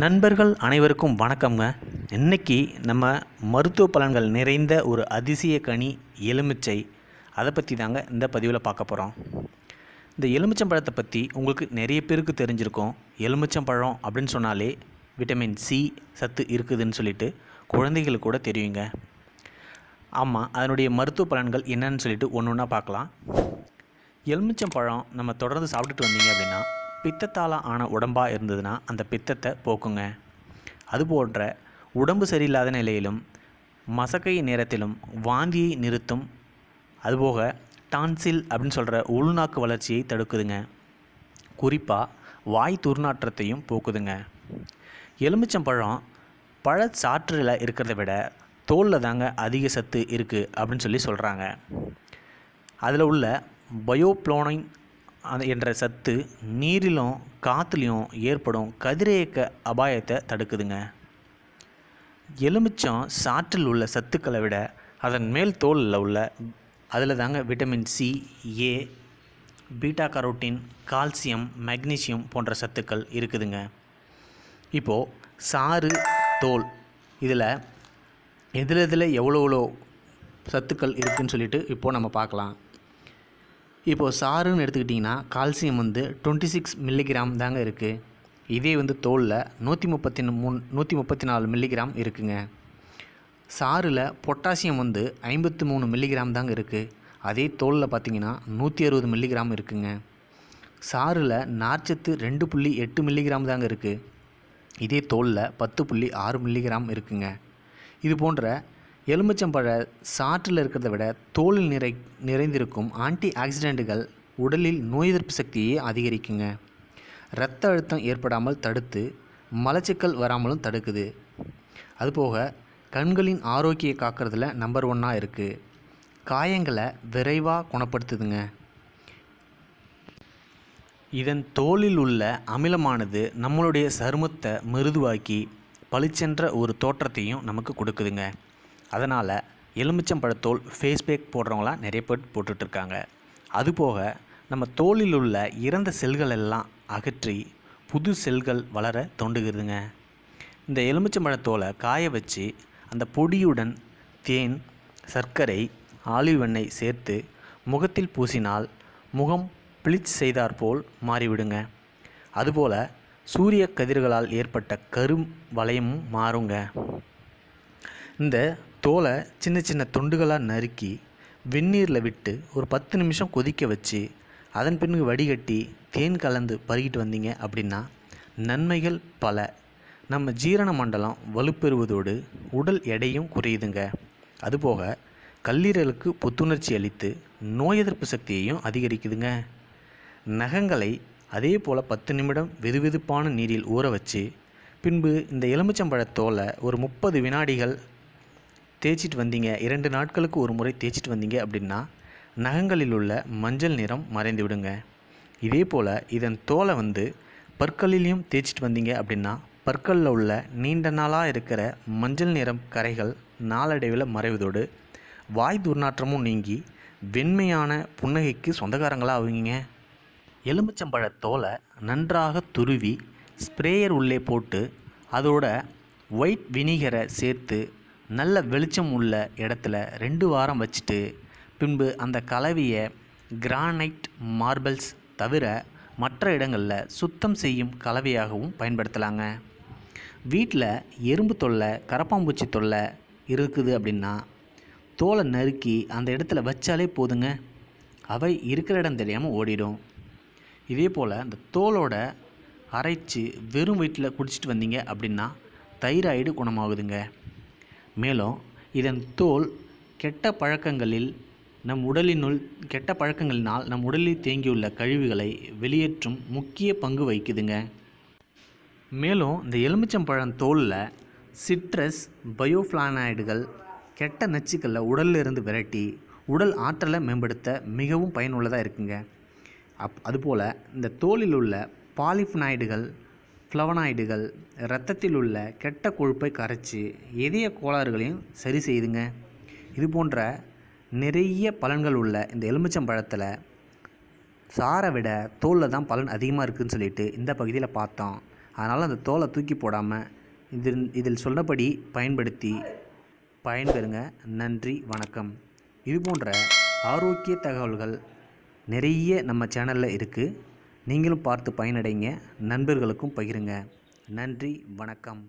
நண்பர்கள் அனைவருக்கும் வணக்கம்ங்க இன்றைக்கி நம்ம மருத்துவ பலன்கள் நிறைந்த ஒரு அதிசய கனி எலுமிச்சை அதை பற்றி தாங்க இந்த பதிவில் பார்க்க போகிறோம் இந்த எலுமிச்சம்பழத்தை பற்றி உங்களுக்கு நிறைய பேருக்கு தெரிஞ்சிருக்கும் எலுமிச்சம்பழம் அப்படின்னு சொன்னாலே விட்டமின் சி சத்து இருக்குதுன்னு சொல்லிட்டு குழந்தைகளுக்கு கூட தெரியுங்க ஆமாம் அதனுடைய மருத்துவ பலன்கள் என்னன்னு சொல்லிட்டு ஒன்று ஒன்றா பார்க்கலாம் எலுமிச்சம்பழம் நம்ம தொடர்ந்து சாப்பிட்டுட்டு வந்தீங்க அப்படின்னா பித்தத்தால் ஆன உடம்பாக இருந்ததுன்னா அந்த பித்தத்தை போக்குங்க அதுபோன்ற உடம்பு சரியில்லாத நிலையிலும் மசக்கை நேரத்திலும் வாந்தியை நிறுத்தும் அதுபோக டான்சில் அப்படின்னு சொல்கிற உள்நாக்கு வளர்ச்சியை தடுக்குதுங்க குறிப்பாக வாய் துர்நாற்றத்தையும் போக்குதுங்க எலுமிச்சம்பழம் பழ சாற்றில் இருக்கிறத விட தோலில் தாங்க அதிக சத்து இருக்குது அப்படின்னு சொல்லி சொல்கிறாங்க அதில் உள்ள பயோப்ளோனைன் அது என்ற சத்து நீரிலும் காற்றுலையும் ஏற்படும் கதிரியக்க அபாயத்தை தடுக்குதுங்க எலுமிச்சம் சாற்றில் உள்ள சத்துக்களை விட அதன் மேல் தோலில் உள்ள அதில் தாங்க vitamin C A beta carotene calcium magnesium போன்ற சத்துக்கள் இருக்குதுங்க இப்போது சாறு தோல் இதில் எதில் எதில் எவ்வளோ எவ்வளோ சத்துக்கள் இருக்குதுன்னு சொல்லிட்டு இப்போது நம்ம பார்க்கலாம் இப்போது சாருன்னு எடுத்துக்கிட்டிங்கன்னா கால்சியம் வந்து டுவெண்ட்டி சிக்ஸ் மில்லிகிராம் தாங்க இருக்குது இதே வந்து தோலில் நூற்றி முப்பத்தி மூணு நூற்றி முப்பத்தி நாலு மில்லிகிராம் இருக்குங்க சாறில் பொட்டாசியம் வந்து ஐம்பத்தி மூணு மில்லிகிராம் தாங்க இருக்குது அதே தோலில் பார்த்திங்கன்னா நூற்றி அறுபது மில்லிகிராம் இருக்குங்க சாறில் நார்ச்சத்து ரெண்டு புள்ளி எட்டு மில்லிகிராம் தாங்க இருக்குது இதே தோலில் பத்து புள்ளி ஆறு மில்லிகிராம் இருக்குங்க இது போன்ற எலுமிச்சம்பழ சாற்றில் இருக்கிறத விட தோலில் நிறை நிறைந்திருக்கும் ஆன்டி ஆக்சிடெண்ட்டுகள் உடலில் நோய் எதிர்ப்பு சக்தியை அதிகரிக்குங்க இரத்த அழுத்தம் ஏற்படாமல் தடுத்து மலச்சிக்கல் வராமலும் தடுக்குது அதுபோக கண்களின் ஆரோக்கிய காக்கிறதுல நம்பர் ஒன்னாக இருக்குது காயங்களை விரைவாக குணப்படுத்துதுங்க இதன் தோலில் உள்ள அமிலமானது நம்மளுடைய சருமத்தை மிருதுவாக்கி பளிச்சென்ற ஒரு தோற்றத்தையும் நமக்கு கொடுக்குதுங்க அதனால் எலுமிச்சம்பழத்தோல் ஃபேஸ் பேக் போடுறவங்களாம் நிறைய பேர் போட்டுட்ருக்காங்க அதுபோக நம்ம தோலில் உள்ள இறந்த செல்கள் எல்லாம் அகற்றி புது செல்கள் வளர தோண்டுகிறதுங்க இந்த எலுமிச்சம்பழத்தோலை காய வச்சு அந்த பொடியுடன் தேன் சர்க்கரை ஆலிவ் எண்ணெய் சேர்த்து முகத்தில் பூசினால் முகம் பிளிச் செய்தாற்போல் மாறிவிடுங்க அதுபோல் சூரிய கதிர்களால் ஏற்பட்ட கரும் வளையமும் மாறுங்க இந்த தோலை சின்ன சின்ன தொண்டுகளாக நறுக்கி வெந்நீரில் விட்டு ஒரு பத்து நிமிஷம் கொதிக்க வச்சு அதன் பின்பு வடிகட்டி தேன் கலந்து பருகிட்டு வந்தீங்க அப்படின்னா நன்மைகள் பல நம்ம ஜீரண மண்டலம் வலுப்பெறுவதோடு உடல் எடையும் குறையுதுங்க அதுபோக கல்லீரலுக்கு புத்துணர்ச்சி அளித்து நோய் எதிர்ப்பு சக்தியையும் அதிகரிக்குதுங்க நகங்களை அதே போல் பத்து நிமிடம் வெதுவெதுப்பான நீரில் ஊற வச்சு பின்பு இந்த எலுமிச்சம்பழத்தோலை ஒரு முப்பது வினாடிகள் தேய்ச்சிட்டு வந்தீங்க இரண்டு நாட்களுக்கு ஒரு முறை தேய்ச்சிட்டு வந்தீங்க அப்படின்னா நகங்களில் உள்ள மஞ்சள் நிறம் மறைந்து விடுங்க இதே போல் இதன் தோலை வந்து பற்களிலையும் தேய்ச்சிட்டு வந்தீங்க அப்படின்னா பற்களில் உள்ள நீண்ட நாளாக இருக்கிற மஞ்சள் நிறம் கரைகள் நாளடைவில் மறைவதோடு வாய் துர்நாற்றமும் நீங்கி வெண்மையான புன்னகைக்கு சொந்தக்காரங்களாக ஆவீங்க எலுமிச்சம்பழ தோலை நன்றாக துருவி ஸ்ப்ரேயர் உள்ளே போட்டு அதோட ஒயிட் வினிகரை சேர்த்து நல்ல வெளிச்சம் உள்ள இடத்துல ரெண்டு வாரம் வச்சுட்டு பின்பு அந்த கலவையை கிரானைட் மார்பிள்ஸ் தவிர மற்ற இடங்களில் சுத்தம் செய்யும் கலவையாகவும் பயன்படுத்தலாங்க வீட்டில் எறும்பு தொல்லை கரப்பாம்பூச்சி தொல்லை இருக்குது அப்படின்னா தோலை நறுக்கி அந்த இடத்துல வச்சாலே போதுங்க அவை இருக்கிற இடம் தெரியாமல் ஓடிடும் இதே போல் அந்த தோலோட அரைச்சி வெறும் வீட்டில் குடிச்சிட்டு வந்தீங்க அப்படின்னா தைராய்டு குணமாகுதுங்க மேலும் இதன் தோல் கெட்ட பழக்கங்களில் நம் உடலினுள் கெட்ட பழக்கங்களினால் நம் உடலில் தேங்கியுள்ள கழிவுகளை வெளியேற்றும் முக்கிய பங்கு வகிக்குதுங்க மேலும் இந்த எலுமிச்சம்பழம் தோலில் சிட்ரஸ் பயோஃப்ளானாய்டுகள் கெட்ட நச்சுக்களை உடலில் இருந்து விரட்டி உடல் ஆற்றலை மேம்படுத்த மிகவும் பயனுள்ளதாக இருக்குங்க அப் அதுபோல் இந்த தோலில் உள்ள பாலிஃபனாய்டுகள் ஃப்ளவனாய்டுகள் இரத்தத்தில் உள்ள கெட்ட கொழுப்பை கரைச்சி இதய கோளாறுகளையும் சரி செய்துங்க இது போன்ற நிறைய பலன்கள் உள்ள இந்த எலுமிச்சம்பழத்தில் சாரை விட தோலில் தான் பலன் அதிகமாக இருக்குதுன்னு சொல்லிட்டு இந்த பகுதியில் பார்த்தோம் அதனால் அந்த தோலை தூக்கி போடாமல் இதில் இதில் சொன்னபடி பயன்படுத்தி பயன்பெறுங்க நன்றி வணக்கம் இது போன்ற ஆரோக்கிய தகவல்கள் நிறைய நம்ம சேனலில் இருக்குது நீங்களும் பார்த்து பயனடைங்க நண்பர்களுக்கும் பகிருங்க நன்றி வணக்கம்